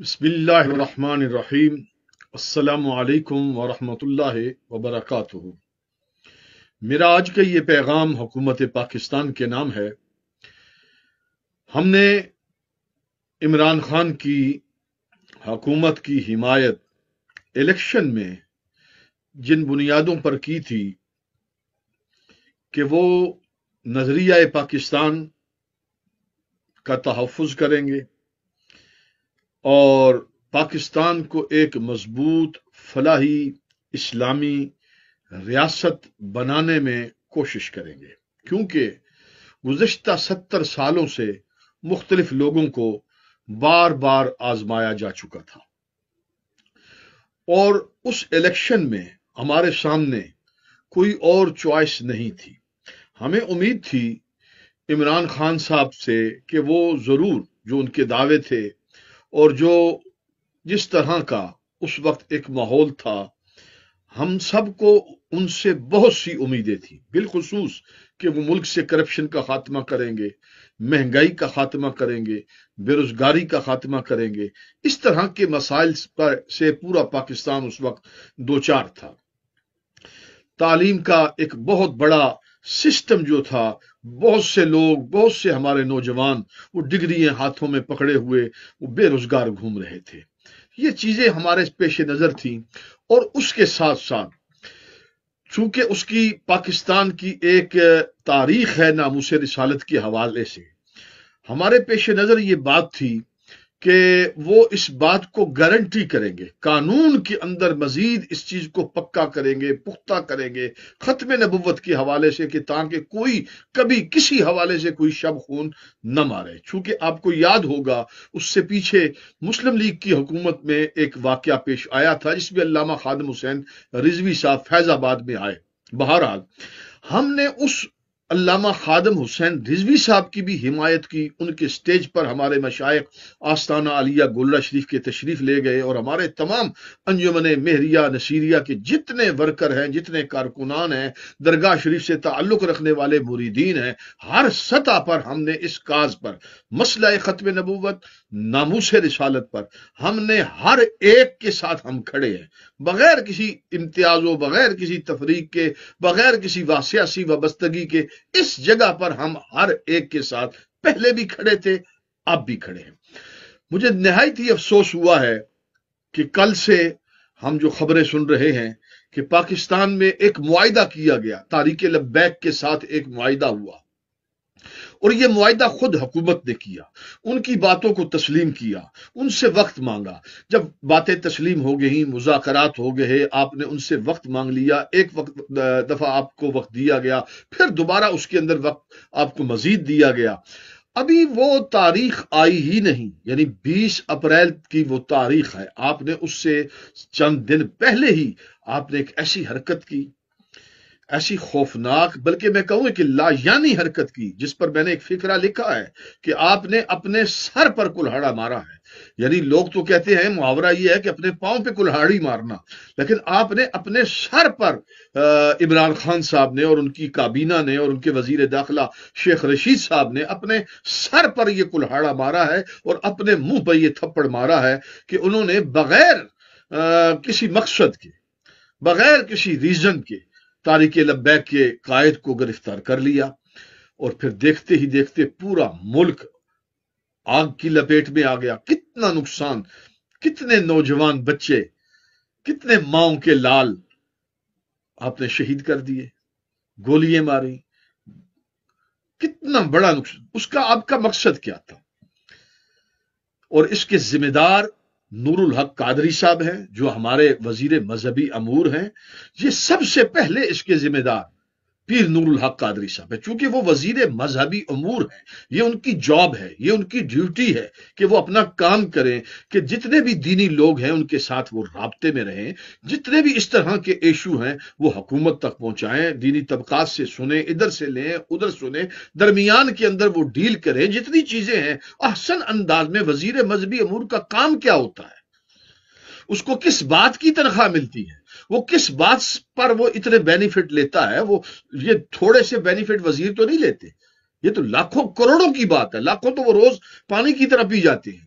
بسم اللہ الرحمن الرحیم السلام علیکم ورحمۃ اللہ وبرکاتہ میرا آج کا یہ پیغام حکومت پاکستان کے نام ہے ہم نے عمران خان کی حکومت کی حمایت الیکشن میں جن بنیادوں پر کی تھی کہ وہ نظریہ پاکستان کا تحفظ کریں گے اور پاکستان کو ایک مضبوط فلاحی اسلامی ریاست بنانے میں کوشش کریں گے کیونکہ گزشتہ ستر سالوں سے مختلف لوگوں کو بار بار آزمایا جا چکا تھا اور اس الیکشن میں ہمارے سامنے کوئی اور چوائس نہیں تھی ہمیں امید تھی عمران خان صاحب سے کہ وہ ضرور جو ان کے دعوے تھے اور جو جس طرح کا اس وقت ایک ماحول تھا ہم سب کو ان سے بہت سی امیدیں تھیں بالخصوص کہ وہ ملک سے کرپشن کا خاتمہ کریں گے مہنگائی کا خاتمہ کریں گے روزگاری کا خاتمہ کریں گے اس طرح کے مسائل پر سے پورا پاکستان اس وقت دو چار تھا تعلیم کا ایک بہت بڑا سسٹم جو تھا بہت سے لوگ بہت سے ہمارے نوجوان وہ ڈگری ہاتھوں میں پکڑے ہوئے وہ بے روزگار گھوم رہے تھے یہ چیزیں ہمارے پیش نظر تھیں اور اس کے ساتھ ساتھ چونکہ اس کی پاکستان کی ایک تاریخ ہے ناموس رسالت کے حوالے سے ہمارے پیش نظر یہ بات تھی کہ وہ اس بات کو گارنٹی کریں گے قانون کے اندر مزید اس چیز کو پکا کریں گے پختہ کریں گے ختم نبوت کے حوالے سے کہ تاکہ کوئی کبھی کسی حوالے سے کوئی شب خون نہ مارے چونکہ آپ کو یاد ہوگا اس سے پیچھے مسلم لیگ کی حکومت میں ایک واقعہ پیش آیا تھا جس میں علامہ خادم حسین رضوی صاحب فیض آباد میں آئے بہرحال ہم نے اس علامہ خادم حسین رضوی صاحب کی بھی حمایت کی ان کے سٹیج پر ہمارے مشائق آستانہ علیہ گلہ شریف کے تشریف لے گئے اور ہمارے تمام انجمن مہریہ نصیریہ کے جتنے ورکر ہیں جتنے کارکنان ہیں درگاہ شریف سے تعلق رکھنے والے مریدین ہیں ہر سطح پر ہم نے اس کاز پر مسئلہ ختم نبوت ناموس رسالت پر ہم نے ہر ایک کے ساتھ ہم کھڑے ہیں بغیر کسی امتیاز و بغیر کسی تفریق کے بغیر کسی واسیاسی وابستگی کے اس جگہ پر ہم ہر ایک کے ساتھ پہلے بھی کھڑے تھے اب بھی کھڑے ہیں مجھے نہایت ہی افسوس ہوا ہے کہ کل سے ہم جو خبریں سن رہے ہیں کہ پاکستان میں ایک معاہدہ کیا گیا تاریخ لبیک کے ساتھ ایک معاہدہ ہوا اور یہ معاہدہ خود حکومت نے کیا ان کی باتوں کو تسلیم کیا ان سے وقت مانگا جب باتیں تسلیم ہو گئی مذاکرات ہو گئے آپ نے ان سے وقت مانگ لیا ایک وقت دفعہ آپ کو وقت دیا گیا پھر دوبارہ اس کے اندر وقت آپ کو مزید دیا گیا ابھی وہ تاریخ آئی ہی نہیں یعنی بیس اپریل کی وہ تاریخ ہے آپ نے اس سے چند دن پہلے ہی آپ نے ایک ایسی حرکت کی ایسی خوفناک بلکہ میں کہوں ایک یعنی حرکت کی جس پر میں نے ایک فکرہ لکھا ہے کہ آپ نے اپنے سر پر کلہاڑا مارا ہے یعنی لوگ تو کہتے ہیں محاورہ یہ ہے کہ اپنے پاؤں پہ کلہاڑی مارنا لیکن آپ نے اپنے سر پر عمران خان صاحب نے اور ان کی کابینہ نے اور ان کے وزیر داخلہ شیخ رشید صاحب نے اپنے سر پر یہ کلہاڑا مارا ہے اور اپنے منہ پر یہ تھپڑ مارا ہے کہ انہوں نے بغیر کسی مقصد کے بغیر کسی ریزن کے تاریخ لبیک کے قائد کو گرفتار کر لیا اور پھر دیکھتے ہی دیکھتے پورا ملک آگ کی لپیٹ میں آ گیا کتنا نقصان کتنے نوجوان بچے کتنے ماؤں کے لال آپ نے شہید کر دیے گولیاں ماری کتنا بڑا نقصان اس کا آپ کا مقصد کیا تھا اور اس کے ذمہ دار نور الحق قادری صاحب ہیں جو ہمارے وزیر مذہبی امور ہیں یہ سب سے پہلے اس کے ذمہ دار پیر نور الحق قادری صاحب ہے چونکہ وہ وزیر مذہبی امور ہے یہ ان کی جاب ہے یہ ان کی ڈیوٹی ہے کہ وہ اپنا کام کریں کہ جتنے بھی دینی لوگ ہیں ان کے ساتھ وہ رابطے میں رہیں جتنے بھی اس طرح کے ایشو ہیں وہ حکومت تک پہنچائیں دینی طبقات سے سنیں ادھر سے لیں ادھر سنیں درمیان کے اندر وہ ڈیل کریں جتنی چیزیں ہیں احسن انداز میں وزیر مذہبی امور کا کام کیا ہوتا ہے اس کو کس بات کی تنخواہ ملتی ہے وہ کس بات پر وہ اتنے بینیفٹ لیتا ہے وہ یہ تھوڑے سے بینیفٹ وزیر تو نہیں لیتے یہ تو لاکھوں کروڑوں کی بات ہے لاکھوں تو وہ روز پانی کی طرح پی جاتے ہیں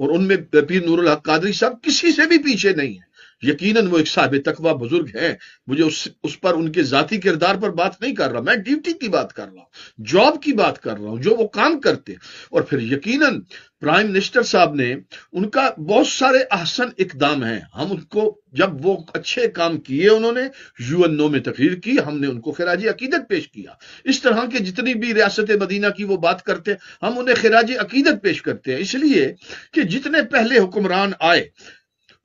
اور ان میں پیر نور الحق قادری صاحب کسی سے بھی پیچھے نہیں ہیں یقیناً وہ ایک صاحب تقویٰ بزرگ ہیں مجھے اس پر ان کے ذاتی کردار پر بات نہیں کر رہا میں ڈیوٹی کی بات کر رہا ہوں جاب کی بات کر رہا ہوں جو وہ کام کرتے اور پھر یقیناً پرائم منسٹر صاحب نے ان کا بہت سارے احسن اقدام ہیں ہم ان کو جب وہ اچھے کام کیے انہوں نے یو این او میں تقریر کی ہم نے ان کو خراج عقیدت پیش کیا اس طرح کے جتنی بھی ریاست مدینہ کی وہ بات کرتے ہم انہیں خراج عقیدت پیش کرتے ہیں اس لیے کہ جتنے پہلے حکمران آئے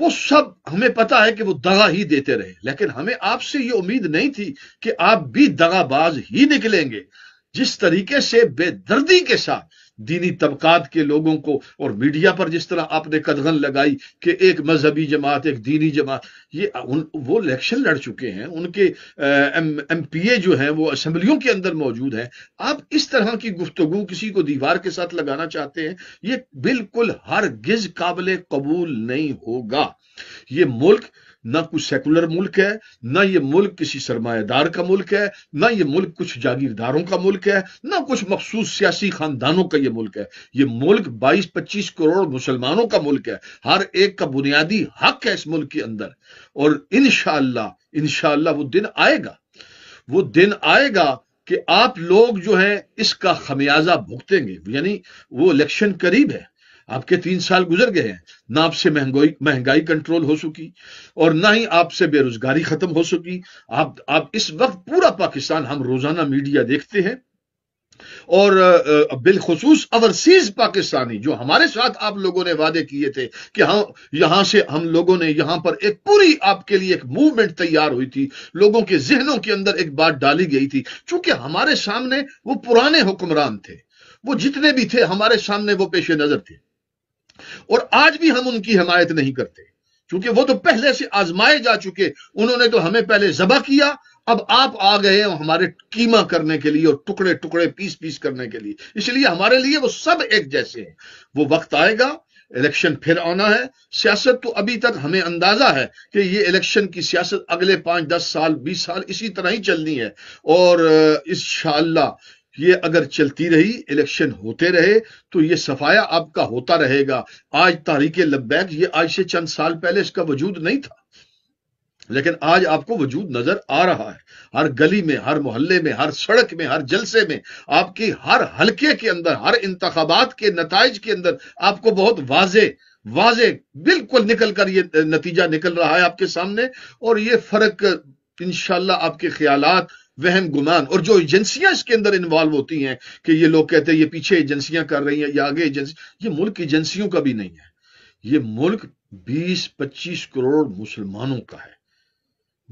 وہ سب ہمیں پتا ہے کہ وہ دغا ہی دیتے رہے لیکن ہمیں آپ سے یہ امید نہیں تھی کہ آپ بھی دغا باز ہی نکلیں گے جس طریقے سے بے دردی کے ساتھ دینی طبقات کے لوگوں کو اور میڈیا پر جس طرح آپ نے قدغن لگائی کہ ایک مذہبی جماعت ایک دینی جماعت یہ ان, وہ الیکشن لڑ چکے ہیں ان کے ایم پی اے جو ہیں وہ اسمبلیوں کے اندر موجود ہیں آپ اس طرح کی گفتگو کسی کو دیوار کے ساتھ لگانا چاہتے ہیں یہ بالکل ہر گز قابل قبول نہیں ہوگا یہ ملک نہ کچھ سیکولر ملک ہے نہ یہ ملک کسی سرمایہ دار کا ملک ہے نہ یہ ملک کچھ جاگیرداروں کا ملک ہے نہ کچھ مخصوص سیاسی خاندانوں کا یہ ملک ہے یہ ملک بائیس پچیس کروڑ مسلمانوں کا ملک ہے ہر ایک کا بنیادی حق ہے اس ملک کے اندر اور انشاءاللہ انشاءاللہ وہ دن آئے گا وہ دن آئے گا کہ آپ لوگ جو ہیں اس کا خمیازہ بھگتیں گے یعنی وہ الیکشن قریب ہے آپ کے تین سال گزر گئے ہیں نہ آپ سے مہنگوئی مہنگائی کنٹرول ہو سکی اور نہ ہی آپ سے بے روزگاری ختم ہو سکی آپ آپ اس وقت پورا پاکستان ہم روزانہ میڈیا دیکھتے ہیں اور بالخصوص اوورسیز پاکستانی جو ہمارے ساتھ آپ لوگوں نے وعدے کیے تھے کہ ہاں یہاں سے ہم لوگوں نے یہاں پر ایک پوری آپ کے لیے ایک موومنٹ تیار ہوئی تھی لوگوں کے ذہنوں کے اندر ایک بات ڈالی گئی تھی چونکہ ہمارے سامنے وہ پرانے حکمران تھے وہ جتنے بھی تھے ہمارے سامنے وہ پیش نظر تھے اور آج بھی ہم ان کی حمایت نہیں کرتے کیونکہ وہ تو پہلے سے آزمائے جا چکے انہوں نے تو ہمیں پہلے ذبح کیا اب آپ آ گئے ہمارے کیما کرنے کے لیے اور ٹکڑے ٹکڑے پیس پیس کرنے کے لیے اس لیے ہمارے لیے وہ سب ایک جیسے ہیں وہ وقت آئے گا الیکشن پھر آنا ہے سیاست تو ابھی تک ہمیں اندازہ ہے کہ یہ الیکشن کی سیاست اگلے پانچ دس سال بیس سال اسی طرح ہی چلنی ہے اور اس شاء اللہ یہ اگر چلتی رہی الیکشن ہوتے رہے تو یہ صفایا آپ کا ہوتا رہے گا آج تاریخ لبیک یہ آج سے چند سال پہلے اس کا وجود نہیں تھا لیکن آج آپ کو وجود نظر آ رہا ہے ہر گلی میں ہر محلے میں ہر سڑک میں ہر جلسے میں آپ کی ہر حلقے کے اندر ہر انتخابات کے نتائج کے اندر آپ کو بہت واضح واضح بالکل نکل کر یہ نتیجہ نکل رہا ہے آپ کے سامنے اور یہ فرق انشاءاللہ آپ کے خیالات وہم گمان اور جو ایجنسیاں اس کے اندر انوالو ہوتی ہیں کہ یہ لوگ کہتے ہیں یہ پیچھے ایجنسیاں کر رہی ہیں یا آگے ایجنسی یہ ملک ایجنسیوں کا بھی نہیں ہے یہ ملک بیس پچیس کروڑ مسلمانوں کا ہے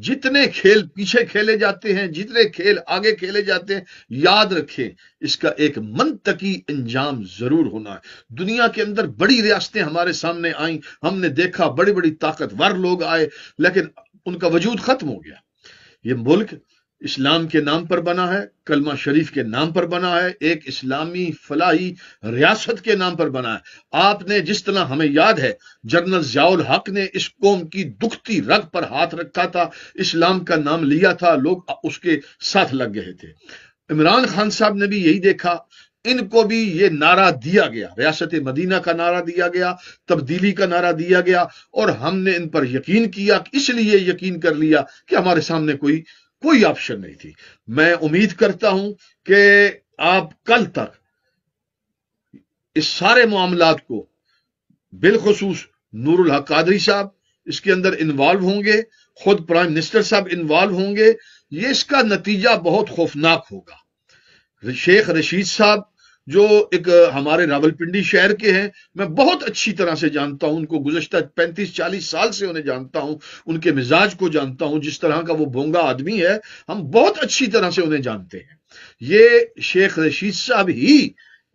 جتنے کھیل پیچھے کھیلے جاتے ہیں جتنے کھیل آگے کھیلے جاتے ہیں یاد رکھیں اس کا ایک منطقی انجام ضرور ہونا ہے دنیا کے اندر بڑی ریاستیں ہمارے سامنے آئیں ہم نے دیکھا بڑی بڑی طاقتور لوگ آئے لیکن ان کا وجود ختم ہو گیا یہ ملک اسلام کے نام پر بنا ہے کلمہ شریف کے نام پر بنا ہے ایک اسلامی فلاحی ریاست کے نام پر بنا ہے آپ نے جس طرح ہمیں یاد ہے جنرل ضیاء الحق نے اس قوم کی دکھتی رگ پر ہاتھ رکھا تھا اسلام کا نام لیا تھا لوگ اس کے ساتھ لگ گئے تھے عمران خان صاحب نے بھی یہی دیکھا ان کو بھی یہ نعرہ دیا گیا ریاست مدینہ کا نعرہ دیا گیا تبدیلی کا نعرہ دیا گیا اور ہم نے ان پر یقین کیا اس لیے یقین کر لیا کہ ہمارے سامنے کوئی کوئی آپشن نہیں تھی میں امید کرتا ہوں کہ آپ کل تک اس سارے معاملات کو بالخصوص نور الحق قادری صاحب اس کے اندر انوالو ہوں گے خود پرائم منسٹر صاحب انوالو ہوں گے یہ اس کا نتیجہ بہت خوفناک ہوگا شیخ رشید صاحب جو ایک ہمارے راول پنڈی شہر کے ہیں میں بہت اچھی طرح سے جانتا ہوں ان کو گزشتہ پینتیس چالیس سال سے انہیں جانتا ہوں ان کے مزاج کو جانتا ہوں جس طرح کا وہ بھونگا آدمی ہے ہم بہت اچھی طرح سے انہیں جانتے ہیں یہ شیخ رشید صاحب ہی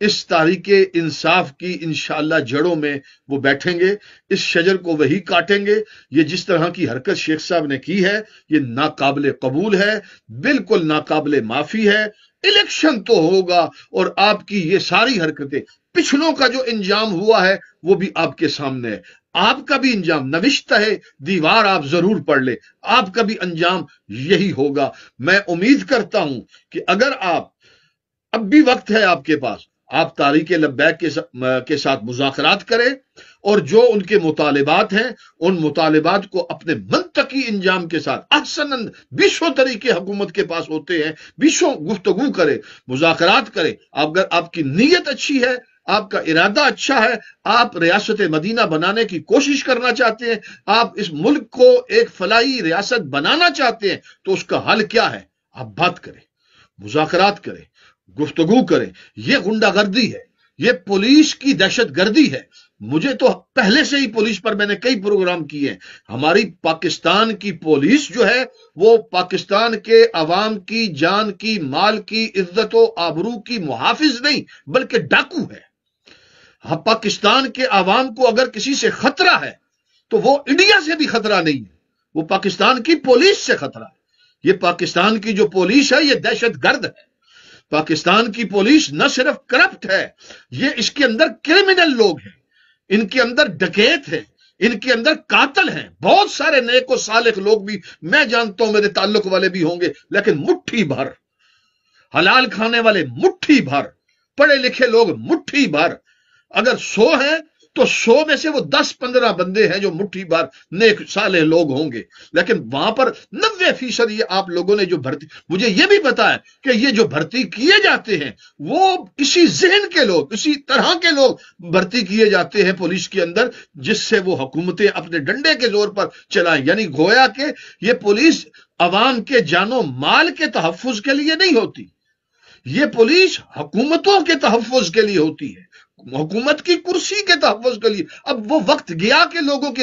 اس تاریخ انصاف کی انشاءاللہ جڑوں میں وہ بیٹھیں گے اس شجر کو وہی کاٹیں گے یہ جس طرح کی حرکت شیخ صاحب نے کی ہے یہ ناقابل قبول ہے بالکل ناقابل معافی ہے الیکشن تو ہوگا اور آپ کی یہ ساری حرکتیں پچھلوں کا جو انجام ہوا ہے وہ بھی آپ کے سامنے ہے آپ کا بھی انجام نوشت ہے دیوار آپ ضرور پڑھ لے آپ کا بھی انجام یہی ہوگا میں امید کرتا ہوں کہ اگر آپ اب بھی وقت ہے آپ کے پاس آپ تاریخ لبیک کے ساتھ مذاکرات کریں اور جو ان کے مطالبات ہیں ان مطالبات کو اپنے منطقی انجام کے ساتھ اکثر بیشو طریقے حکومت کے پاس ہوتے ہیں بیشو گفتگو کرے مذاکرات کرے اگر آپ کی نیت اچھی ہے آپ کا ارادہ اچھا ہے آپ ریاست مدینہ بنانے کی کوشش کرنا چاہتے ہیں آپ اس ملک کو ایک فلاحی ریاست بنانا چاہتے ہیں تو اس کا حل کیا ہے آپ بات کریں مذاکرات کریں گفتگو کریں یہ گنڈا گردی ہے یہ پولیس کی دہشت گردی ہے مجھے تو پہلے سے ہی پولیس پر میں نے کئی پروگرام کیے ہیں ہماری پاکستان کی پولیس جو ہے وہ پاکستان کے عوام کی جان کی مال کی عزت و آبرو کی محافظ نہیں بلکہ ڈاکو ہے ہاں پاکستان کے عوام کو اگر کسی سے خطرہ ہے تو وہ انڈیا سے بھی خطرہ نہیں ہے وہ پاکستان کی پولیس سے خطرہ ہے یہ پاکستان کی جو پولیس ہے یہ دہشت گرد ہے پاکستان کی پولیس نہ صرف کرپٹ ہے یہ اس کے اندر کرمنل لوگ ہیں ان کے اندر ڈکیت ہے ان کے اندر قاتل ہیں بہت سارے نیک و صالح لوگ بھی میں جانتا ہوں میرے تعلق والے بھی ہوں گے لیکن مٹھی بھر حلال کھانے والے مٹھی بھر پڑھے لکھے لوگ مٹھی بھر اگر سو ہیں تو سو میں سے وہ دس پندرہ بندے ہیں جو مٹھی بار نیک سالے لوگ ہوں گے لیکن وہاں پر نوے فیصد یہ آپ لوگوں نے جو بھرتی مجھے یہ بھی بتایا کہ یہ جو بھرتی کیے جاتے ہیں وہ اسی ذہن کے لوگ اسی طرح کے لوگ بھرتی کیے جاتے ہیں پولیس کے اندر جس سے وہ حکومتیں اپنے ڈنڈے کے زور پر چلائیں یعنی گویا کہ یہ پولیس عوام کے جان و مال کے تحفظ کے لیے نہیں ہوتی یہ پولیس حکومتوں کے تحفظ کے لیے ہوتی ہے حکومت کی کرسی کے تحفظ کے لیے اب وہ وقت گیا کہ لوگوں کے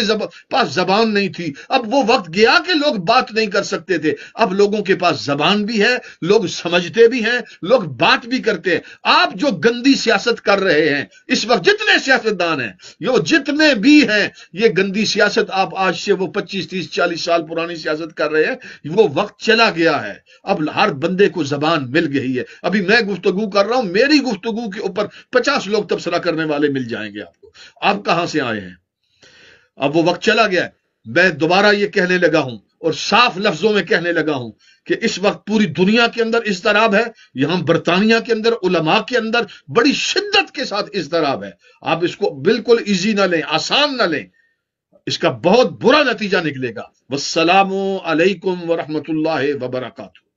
پاس زبان نہیں تھی اب وہ وقت گیا کہ لوگ بات نہیں کر سکتے تھے اب لوگوں کے پاس زبان بھی ہے لوگ سمجھتے بھی ہیں لوگ بات بھی کرتے ہیں آپ جو گندی سیاست کر رہے ہیں اس وقت جتنے سیاستدان ہیں یہ جتنے بھی ہیں یہ گندی سیاست آپ آج سے وہ پچیس تیس چالیس سال پرانی سیاست کر رہے ہیں وہ وقت چلا گیا ہے اب ہر بندے کو زبان مل گئی ہے ابھی میں گفتگو کر رہا ہوں میری گفتگو کے اوپر پچاس لوگ تب کرنے والے مل جائیں گے آپ کو آپ کہاں سے آئے ہیں اب وہ وقت چلا گیا میں دوبارہ یہ کہنے لگا ہوں اور صاف لفظوں میں کہنے لگا ہوں کہ اس وقت پوری دنیا کے اندر ہے یہاں برطانیہ کے اندر علماء کے اندر بڑی شدت کے ساتھ اس طرح ہے آپ اس کو بالکل ایزی نہ لیں آسان نہ لیں اس کا بہت برا نتیجہ نکلے گا والسلام علیکم ورحمۃ اللہ وبرکاتہ